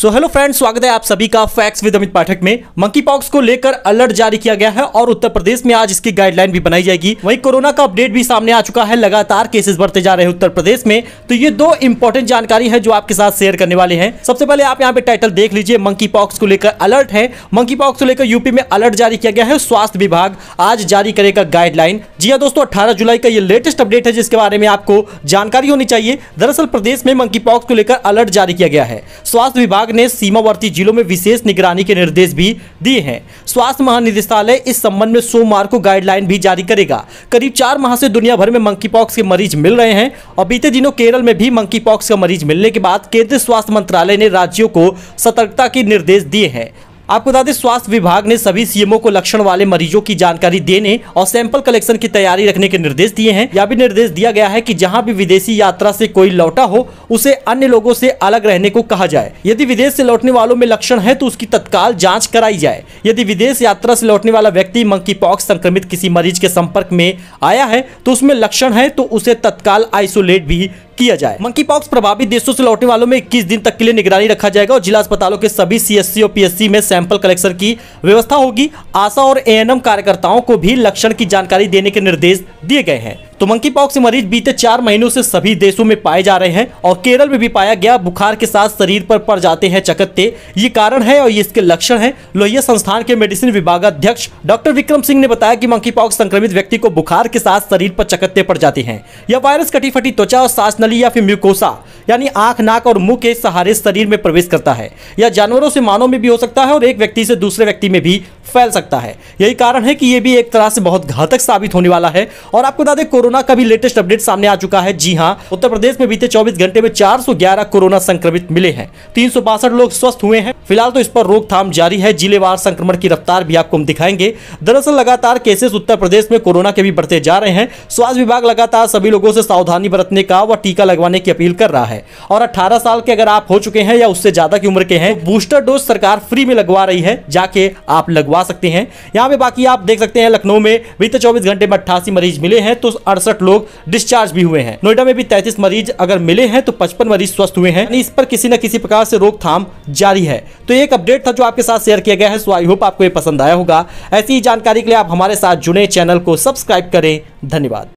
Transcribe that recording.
so hello friends स्वागत है आप सभी का फैक्स विद अमित पाठक में मंकी पॉक्स को लेकर अलर्ट जारी किया गया है और उत्तर प्रदेश में आज इसकी गाइडलाइन भी बनाई जाएगी वहीं कोरोना का अपडेट भी सामने आ चुका है लगातार केसेस बढ़ते जा रहे हैं उत्तर प्रदेश में तो ये दो इंपॉर्टेंट जानकारी है जो आपके साथ शेयर करने वाले हैं सबसे पहले आप यहाँ पे टाइटल देख लीजिए मंकी पॉक्स को लेकर अलर्ट है मंकी पॉक्स को लेकर यूपी में अलर्ट जारी किया गया है स्वास्थ्य विभाग आज जारी करेगा गाइडलाइन जी हाँ दोस्तों अठारह जुलाई का ये लेटेस्ट अपडेट है जिसके बारे में आपको जानकारी होनी चाहिए दरअसल प्रदेश में मंकी पॉक्स को लेकर अलर्ट जारी किया गया है स्वास्थ्य विभाग विभाग ने सीमावर्ती जिलों में विशेष निगरानी के निर्देश भी दिए हैं स्वास्थ्य महानिदेशालय इस संबंध में सोमवार को गाइडलाइन भी जारी करेगा करीब चार माह से दुनिया भर में मंकी पॉक्स के मरीज मिल रहे हैं और बीते दिनों केरल में भी मंकी पॉक्स का मरीज मिलने के बाद केंद्रीय स्वास्थ्य मंत्रालय ने राज्यों को सतर्कता के निर्देश दिए हैं आपको बता दें स्वास्थ्य विभाग ने सभी सीएमओ को लक्षण वाले मरीजों की जानकारी देने और सैंपल कलेक्शन की तैयारी रखने के निर्देश दिए हैं या भी निर्देश दिया गया है कि जहां भी विदेशी यात्रा से कोई लौटा हो उसे अन्य लोगों से अलग रहने को कहा जाए यदि विदेश से लौटने वालों में लक्षण है तो उसकी तत्काल जाँच कराई जाए यदि विदेश यात्रा से लौटने वाला व्यक्ति मंकी पॉक्स संक्रमित किसी मरीज के संपर्क में आया है तो उसमें लक्षण है तो उसे तत्काल आइसोलेट भी किया जाए मंकी पॉक्स प्रभावित देशों से लौटने वालों में इक्कीस दिन तक के लिए निगरानी रखा जाएगा और जिला अस्पतालों के सभी सी और पीएससी में सैंपल कलेक्शन की व्यवस्था होगी आशा और एएनएम कार्यकर्ताओं को भी लक्षण की जानकारी देने के निर्देश दिए गए हैं तो मंकी पॉक्स मरीज बीते चार महीनों से सभी देशों में पाए जा रहे हैं और केरल में भी पाया गया बुखार के साथ शरीर पर पड़ जाते हैं चकत्ते ये कारण है और ये इसके लक्षण है लोहिया संस्थान के मेडिसिन अध्यक्ष डॉक्टर विक्रम सिंह ने बताया कि मंकी पॉक्स संक्रमित व्यक्ति को बुखार के साथ शरीर पर चकत्ते पड़ जाते हैं यह वायरस कटी फटी त्वचा और सांस नली या फिर म्यूकोसा यानी आंख नाक और मुंह के सहारे शरीर में प्रवेश करता है यह जानवरों से मानव में भी हो सकता है और एक व्यक्ति से दूसरे व्यक्ति में भी फैल सकता है यही कारण है कि यह भी एक तरह से बहुत घातक साबित होने वाला है और आपको बता दें कोरोना कोरोना का भी लेटेस्ट अपडेट सामने आ चुका है जी हाँ उत्तर प्रदेश में बीते 24 घंटे में 411 कोरोना संक्रमित मिले हैं तीन लोग स्वस्थ हुए हैं फिलहाल तो इस पर रोकथाम जारी है जिलेवार संक्रमण की रफ्तार भी आपको हम दिखाएंगे दरअसल लगातार केसेस उत्तर प्रदेश में कोरोना के भी बढ़ते जा रहे हैं स्वास्थ्य विभाग लगातार सभी लोगों से सावधानी बरतने का व टीका लगवाने की अपील कर रहा है और अठारह साल के अगर आप हो चुके हैं या उससे ज्यादा की उम्र के हैं तो बूस्टर डोज सरकार फ्री में लगवा रही है जाके आप लगवा सकते हैं यहाँ पे बाकी आप देख सकते हैं लखनऊ में बीते चौबीस घंटे में अट्ठासी मरीज मिले हैं तो अड़सठ लोग डिस्चार्ज भी हुए हैं नोएडा में भी तैतीस मरीज अगर मिले हैं तो पचपन मरीज स्वस्थ हुए हैं इस पर किसी न किसी प्रकार से रोकथाम जारी है तो एक अपडेट था जो आपके साथ शेयर किया गया है सो आई होप आपको ये पसंद आया होगा ऐसी ही जानकारी के लिए आप हमारे साथ जुड़े चैनल को सब्सक्राइब करें धन्यवाद